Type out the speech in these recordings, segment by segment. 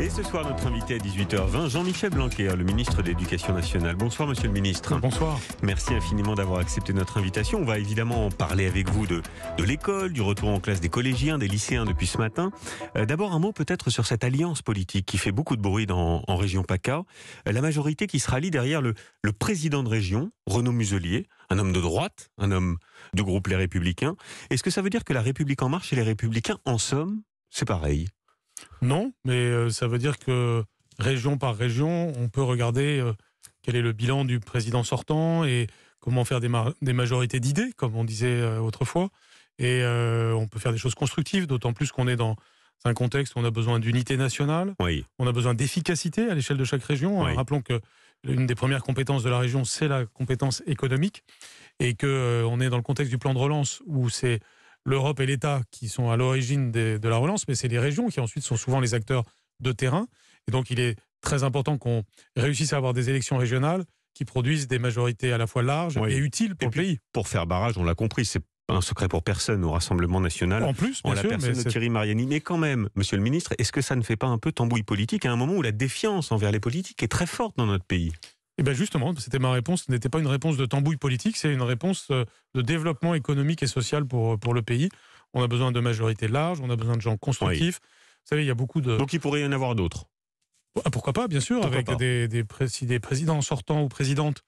Et ce soir, notre invité à 18h20, Jean-Michel Blanquer, le ministre de l'Éducation nationale. Bonsoir, monsieur le ministre. Bonsoir. Merci infiniment d'avoir accepté notre invitation. On va évidemment parler avec vous de, l'école, du retour en classe des collégiens, des lycéens depuis ce matin. Euh, d'abord, un mot peut-être sur cette alliance politique qui fait beaucoup de bruit en région PACA. Euh, la majorité qui se rallie derrière le, le président de région, Renaud Muselier, un homme de droite, un homme du groupe Les Républicains. Est-ce que ça veut dire que la République en marche et les Républicains, en somme, c'est pareil non, mais euh, ça veut dire que région par région, on peut regarder euh, quel est le bilan du président sortant et comment faire des, majorités d'idées, comme on disait euh, autrefois. Et on peut faire des choses constructives, d'autant plus qu'on est dans un contexte où on a besoin d'unité nationale, on a besoin d'efficacité à l'échelle de chaque région. Rappelons que l'une des premières compétences de la région, c'est la compétence économique, et qu'on est dans le contexte du plan de relance où c'est l'Europe et l'État qui sont à l'origine de la relance, mais c'est les régions qui ensuite sont souvent les acteurs de terrain. Et donc il est très important qu'on réussisse à avoir des élections régionales qui produisent des majorités à la fois larges et utiles pour le pays. Pour faire barrage, on l'a compris, c'est un secret pour personne au Rassemblement national. En plus, la personne Thierry Mariani. Mais quand même, Monsieur le Ministre, est-ce que ça ne fait pas un peu tambouille politique à un moment où la défiance envers les politiques est très forte dans notre pays et eh bien justement, c'était ma réponse, ce n'était pas une réponse de tambouille politique, c'est une réponse euh, de développement économique et social pour, euh, pour le pays. On a besoin de majorités larges, on a besoin de gens constructifs. Vous savez, il y a beaucoup de... Donc il pourrait y en avoir d'autres ah, Pourquoi pas, bien sûr, avec des, présidents sortants ou présidentes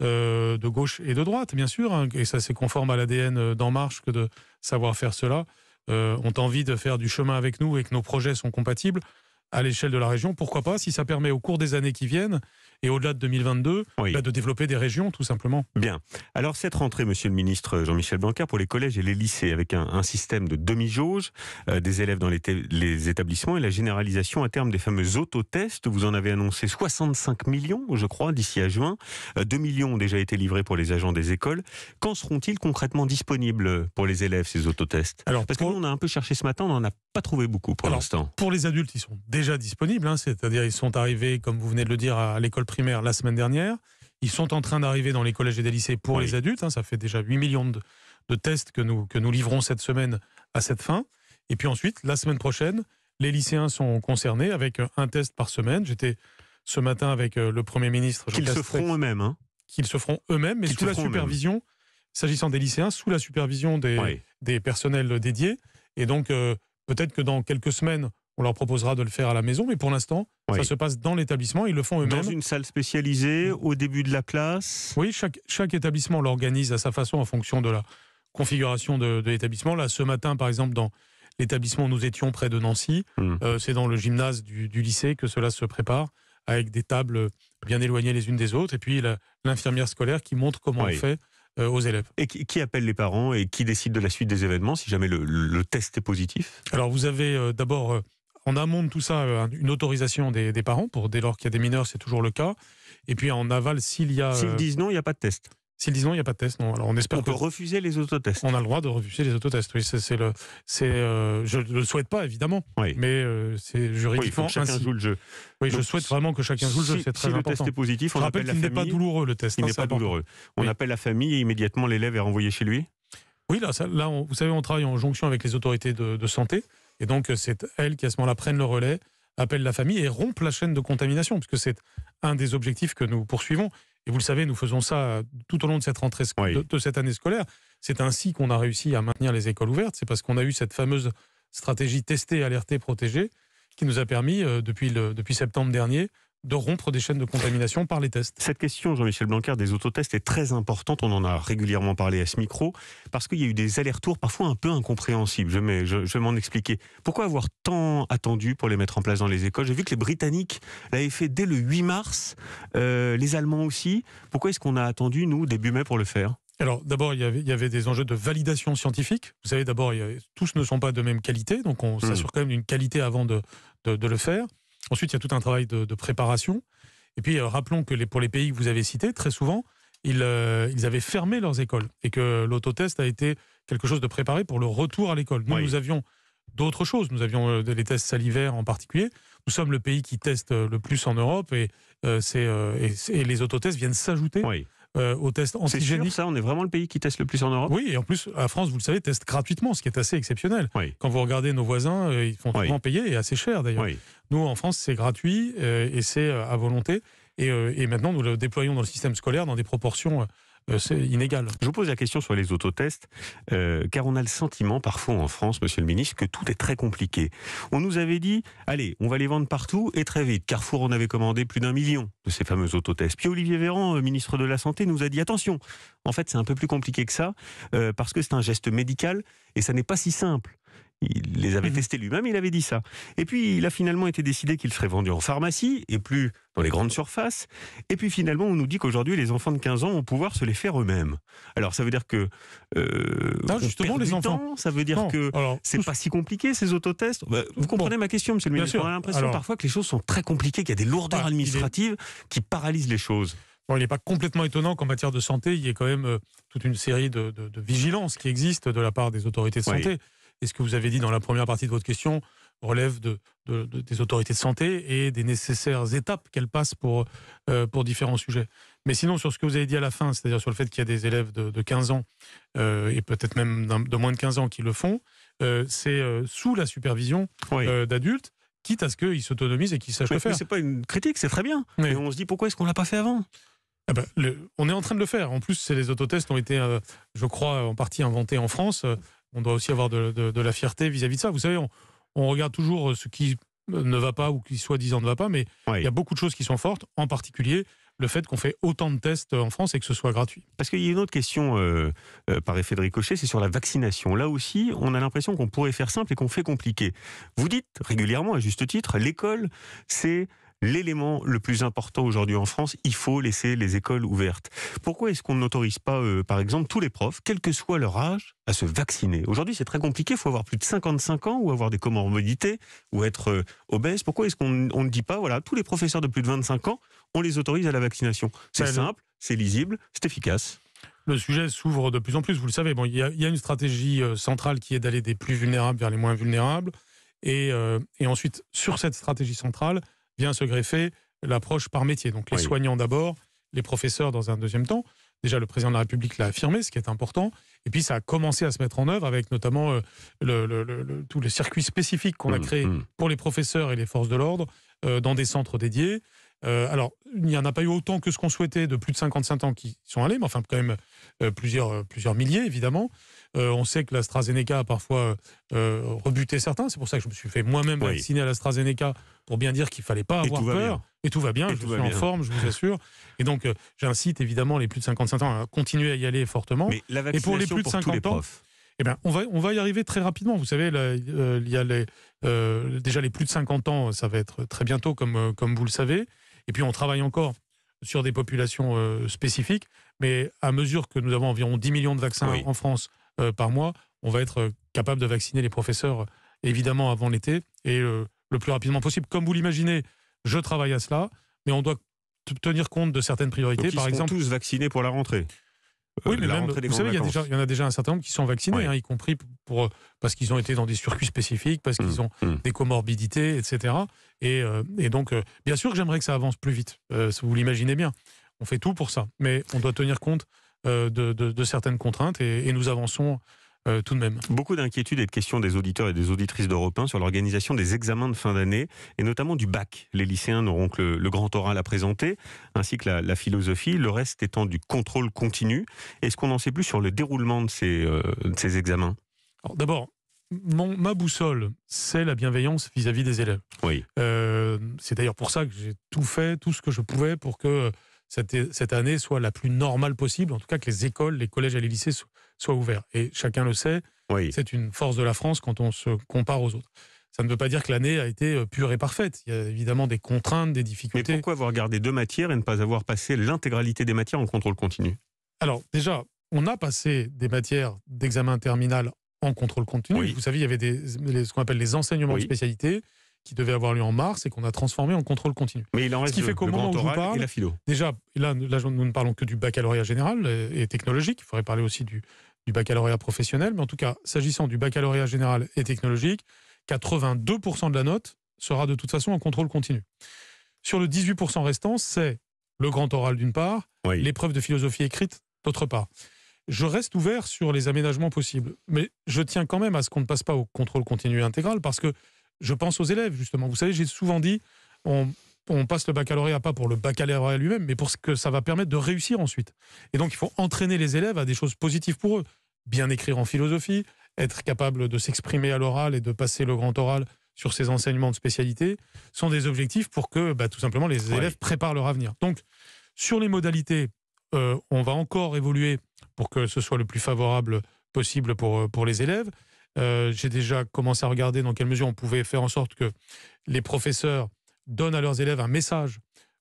euh, de gauche et de droite, bien sûr. Hein. et ça, c'est conforme à l'ADN d'En Marche que de savoir faire cela. Euh, ont envie de faire du chemin avec nous et que nos projets sont compatibles à l'échelle de la région. Pourquoi pas si ça permet au cours des années qui viennent et au-delà de 2022 bah, de développer des régions tout simplement. Bien. Alors cette rentrée, Monsieur le ministre Jean-Michel Blanquer, pour les collèges et les lycées avec un, système de demi-jauge euh, des élèves dans les, établissements et la généralisation à terme des fameux autotests. Vous en avez annoncé 65 millions, je crois, d'ici à juin. 2 euh, millions ont déjà été livrés pour les agents des écoles. Quand seront-ils concrètement disponibles pour les élèves ces autotests Alors parce que nous, on a un peu cherché ce matin, on n'en a pas trouvé beaucoup pour l'instant. Pour les adultes, ils sont déjà disponibles, hein. c'est-à-dire ils sont arrivés, comme vous venez de le dire, à l'école primaire la semaine dernière. Ils sont en train d'arriver dans les collèges et des lycées pour les adultes. Hein. ça fait déjà 8 millions de, tests que nous, que nous livrons cette semaine à cette fin. Et puis ensuite, la semaine prochaine, les lycéens sont concernés avec un test par semaine. J'étais ce matin avec euh, le Premier ministre. Qu'ils se feront eux-mêmes. Hein. Qu'ils se feront eux-mêmes, mais sous la supervision, s'agissant des lycéens, sous la supervision des, personnels dédiés. Et donc, euh, peut-être que dans quelques semaines, on leur proposera de le faire à la maison, mais pour l'instant, ça se passe dans l'établissement. Ils le font eux-mêmes. Dans une salle spécialisée, au début de la classe Oui, chaque, chaque établissement l'organise à sa façon en fonction de la configuration de, l'établissement. Là, ce matin, par exemple, dans l'établissement où nous étions près de Nancy, hmm. euh, c'est dans le gymnase du, lycée que cela se prépare, avec des tables bien éloignées les unes des autres, et puis l'infirmière scolaire qui montre comment on fait euh, aux élèves. Et qui, appelle les parents et qui décide de la suite des événements si jamais le, le test est positif Alors vous avez euh, d'abord on amont tout ça, euh, une autorisation des, parents, pour dès lors qu'il y a des mineurs, c'est toujours le cas. Et puis en aval, s'il y a... S'ils euh, disent non, il n'y a pas de test. S'ils disent non, il n'y a pas de test, on espère peut refuser les autotests. On a le droit de refuser les autotests. Oui, c'est le, c'est, euh, je ne le souhaite pas évidemment, mais c'est juridiquement. Oui, il faut chacun joue le jeu. Oui, je souhaite vraiment que chacun joue le jeu. C'est très important. Si le test est positif, on je rappelle qu'il n'est pas douloureux le test. Il hein, n'est pas douloureux. On appelle la famille et immédiatement l'élève est renvoyé chez lui. Oui, là, là, vous savez, on travaille en jonction avec les autorités de santé. Et donc, c'est elle qui, à ce moment-là, prennent le relais, appelle la famille et rompent la chaîne de contamination, puisque c'est un des objectifs que nous poursuivons. Et vous le savez, nous faisons ça tout au long de cette rentrée de, cette année scolaire. C'est ainsi qu'on a réussi à maintenir les écoles ouvertes. C'est parce qu'on a eu cette fameuse stratégie tester, alerter, protéger, qui nous a permis, euh, depuis septembre dernier, de rompre des chaînes de contamination par les tests. Cette question, Jean-Michel Blanquer, des autotests est très importante. On en a régulièrement parlé à ce micro parce qu'il y a eu des allers-retours parfois un peu incompréhensibles. Je vais, je, m'en expliquer. Pourquoi avoir tant attendu pour les mettre en place dans les écoles J'ai vu que les Britanniques l'avaient fait dès le 8 mars, euh, les Allemands aussi. Pourquoi est-ce qu'on a attendu, nous, début mai pour le faire alors d'abord, il, il, y avait des enjeux de validation scientifique. Vous savez, d'abord, tous ne sont pas de même qualité, donc on hmm. s'assure quand même d'une qualité avant de, de le faire. Ensuite, il y a tout un travail de, préparation. Et puis, euh, rappelons que pour les pays que vous avez cités, très souvent, euh, ils, avaient fermé leurs écoles et que l'autotest a été quelque chose de préparé pour le retour à l'école. Nous, nous avions d'autres choses. Nous avions les euh, tests salivaires en particulier. Nous sommes le pays qui teste le plus en Europe et, et les autotests viennent s'ajouter oui. Euh, au aux tests antigéniques. C'est ça, on est vraiment le pays qui teste le plus en Europe. Oui, et en plus, la France, vous le savez, teste gratuitement, ce qui est assez exceptionnel. Quand vous regardez nos voisins, euh, ils font vraiment payer, et assez cher d'ailleurs. Nous, en France, c'est gratuit euh, et c'est à volonté. Et, et, maintenant, nous le déployons dans le système scolaire dans des proportions euh, c'est inégal. Je vous pose la question sur les autotests, euh, car on a le sentiment parfois en France, Monsieur le Ministre, que tout est très compliqué. On nous avait dit, allez, on va les vendre partout et très vite. Carrefour on avait commandé plus d'un million de ces fameux autotests. Puis Olivier Véran, euh, ministre de la Santé, nous a dit, attention, en fait c'est un peu plus compliqué que ça, parce que c'est un geste médical et ça n'est pas si simple il les avait mhm. testés lui-même, il avait dit ça. Et puis, il a finalement été décidé qu'il serait vendu en pharmacie et plus dans les grandes surfaces. Et puis, finalement, on nous dit qu'aujourd'hui, les enfants de 15 ans vont pouvoir se les faire eux-mêmes. Alors, ça veut dire que. Euh, non, justement, les enfants. ça veut dire que c'est pas si compliqué, ces autotests. Bah, vous comprenez ma question, monsieur le ministre On a l'impression parfois que les choses sont très compliquées, qu'il y a des lourdeurs administratives qui paralysent les choses. Bon, il n'est pas complètement étonnant qu'en matière de santé, il y ait quand même euh, toute une série de, vigilances qui existent de la part des autorités de santé. Et ce que vous avez dit dans la première partie de votre question relève de, des autorités de santé et des nécessaires étapes qu'elles passent pour, euh, pour différents sujets. Mais sinon, sur ce que vous avez dit à la fin, c'est-à-dire sur le fait qu'il y a des élèves de, 15 ans euh, et peut-être même de moins de 15 ans qui le font, euh, c'est sous la supervision d'adultes quitte à ce qu'ils s'autonomisent et qu'ils sachent le faire. Mais c'est pas une critique, c'est très bien. Mais on se dit pourquoi est-ce qu'on l'a pas fait avant ah bah, on est en train de le faire. En plus, les autotests ont été, je crois, en partie inventés en France on doit aussi avoir de, la fierté vis-à-vis de ça. Vous savez, on, regarde toujours euh, ce qui euh, ne va pas ou qui soi-disant ne va pas, mais il y a beaucoup de choses qui sont fortes, en particulier le fait qu'on fait autant de tests euh, en France et que ce soit gratuit. Parce qu'il y a une autre question par effet de ricochet, c'est sur la vaccination. Là aussi, on a l'impression qu'on pourrait faire simple et qu'on fait compliqué. Vous dites régulièrement, à juste titre, l'école, c'est l'élément le plus important aujourd'hui en France, il faut laisser les écoles ouvertes. Pourquoi est-ce qu'on n'autorise pas, euh, par exemple, tous les profs, quel que soit leur âge, à se vacciner Aujourd'hui, c'est très compliqué, il faut avoir plus de 55 ans ou avoir des comorbidités ou être euh, obèse. Pourquoi est-ce qu'on ne dit pas, voilà, tous les professeurs de plus de 25 ans, on les autorise à la vaccination C'est ben simple, c'est lisible, c'est efficace le sujet s'ouvre de plus en plus, vous le savez. Bon, il y, a une stratégie euh, centrale qui est d'aller des plus vulnérables vers les moins vulnérables. et ensuite, sur cette stratégie centrale, vient se greffer l'approche par métier. Donc les soignants d'abord, les professeurs dans un deuxième temps. Déjà, le président de la République l'a affirmé, ce qui est important. Et puis, ça a commencé à se mettre en œuvre avec notamment euh, le, le, le, tout le circuit spécifique qu'on a mmh, créé mmh. pour les professeurs et les forces de l'ordre euh, dans des centres dédiés. Euh, alors, il n'y en a pas eu autant que ce qu'on souhaitait de plus de 55 ans qui sont allés, mais enfin, quand même plusieurs, plusieurs milliers, évidemment. Euh, on sait que l'AstraZeneca a parfois euh, euh, rebuté certains. C'est pour ça que je me suis fait moi-même vacciner à l'AstraZeneca pour bien dire qu'il fallait pas avoir peur. Et tout va bien, je suis en forme, je vous assure. Et donc, j'incite évidemment les plus de 55 ans à continuer à y aller fortement. et pour les plus de 50 ans, eh ben, on, va, on va y arriver très rapidement. Vous savez, il y a les, déjà les plus de 50 ans, ça va être très bientôt, comme, comme vous le savez. Et puis, on travaille encore sur des populations spécifiques. Mais à mesure que nous avons environ 10 millions de vaccins en France euh, par mois, on va être euh, capable de vacciner les professeurs, euh, évidemment, avant l'été et le plus rapidement possible. Comme vous l'imaginez, je travaille à cela, mais on doit tenir compte de certaines priorités. ils par exemple, tous vaccinés pour la rentrée. Oui, mais même, vous savez, il y, a déjà, en a déjà un certain nombre qui sont vaccinés, hein, y compris pour, parce qu'ils ont été dans des circuits spécifiques, parce qu'ils mmh, ont mmh. des comorbidités, etc. Et, donc, bien sûr que j'aimerais que ça avance plus vite, si vous l'imaginez bien. On fait tout pour ça, mais on doit tenir compte euh, de, certaines contraintes et, nous avançons euh, tout de même. Beaucoup d'inquiétudes et de questions des auditeurs et des auditrices d'Europe 1 sur l'organisation des examens de fin d'année et notamment du bac. Les lycéens n'auront que le, grand oral à présenter, ainsi que la, philosophie, le reste étant du contrôle continu. Est-ce qu'on en sait plus sur le déroulement de ces, euh, examens D'abord, ma boussole, c'est la bienveillance vis-à-vis des élèves. Oui. c'est d'ailleurs pour ça que j'ai tout fait, tout ce que je pouvais pour que cette, année soit la plus normale possible, en tout cas que les écoles, les collèges et les lycées soient ouverts. Et chacun le sait, c'est une force de la France quand on se compare aux autres. Ça ne veut pas dire que l'année a été euh, pure et parfaite. Il y a évidemment des contraintes, des difficultés. Mais pourquoi avoir gardé deux matières et ne pas avoir passé l'intégralité des matières en contrôle continu Alors déjà, on a passé des matières d'examen terminal en contrôle continu. Vous savez, il y avait ce qu'on appelle les enseignements de spécialité qui devait avoir lieu en mars et qu'on a transformé en contrôle continu. Mais il en reste Ce qui fait qu'au moment et la philo. déjà, là, nous ne parlons que du baccalauréat général et technologique. Il faudrait parler aussi du, du baccalauréat professionnel. Mais en tout cas, s'agissant du baccalauréat général et technologique, 82% de la note sera de toute façon en contrôle continu. Sur le 18% restant, c'est le grand oral d'une part, l'épreuve de philosophie écrite d'autre part. Je reste ouvert sur les aménagements possibles, mais je tiens quand même à ce qu'on ne passe pas au contrôle continu intégral parce que je pense aux élèves, justement. Vous savez, j'ai souvent dit, on, passe le baccalauréat pas pour le baccalauréat lui-même, mais pour ce que ça va permettre de réussir ensuite. Et donc, il faut entraîner les élèves à des choses positives pour eux. Bien écrire en philosophie, être capable de s'exprimer à l'oral et de passer le grand oral sur ses enseignements de spécialité, sont des objectifs pour que bah, tout simplement les élèves préparent leur avenir. Donc, sur les modalités, euh, on va encore évoluer pour que ce soit le plus favorable possible pour euh, les élèves. Euh, j'ai déjà commencé à regarder dans quelle mesure on pouvait faire en sorte que les professeurs donnent à leurs élèves un message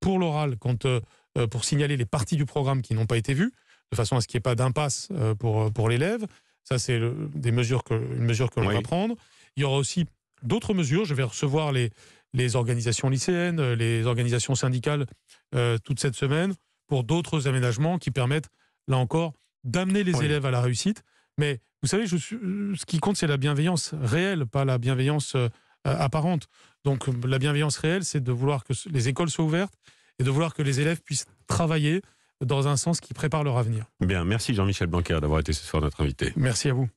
pour l'oral euh, euh, pour signaler les parties du programme qui n'ont pas été vues, de façon à ce qu'il n'y ait pas d'impasse pour, l'élève. Ça, c'est une mesure que l'on va prendre. Il y aura aussi d'autres mesures. Je vais recevoir les, organisations lycéennes, les organisations syndicales toute cette semaine pour d'autres aménagements qui permettent, là encore, d'amener les élèves à la réussite. Mais vous savez, ce qui compte, c'est la bienveillance réelle, pas la bienveillance euh, apparente. Donc euh, la bienveillance réelle, c'est de vouloir que les écoles soient ouvertes et de vouloir que les élèves puissent travailler dans un sens qui prépare leur avenir. Bien, merci Jean-Michel Blanquer d'avoir été ce soir notre invité. Merci à vous.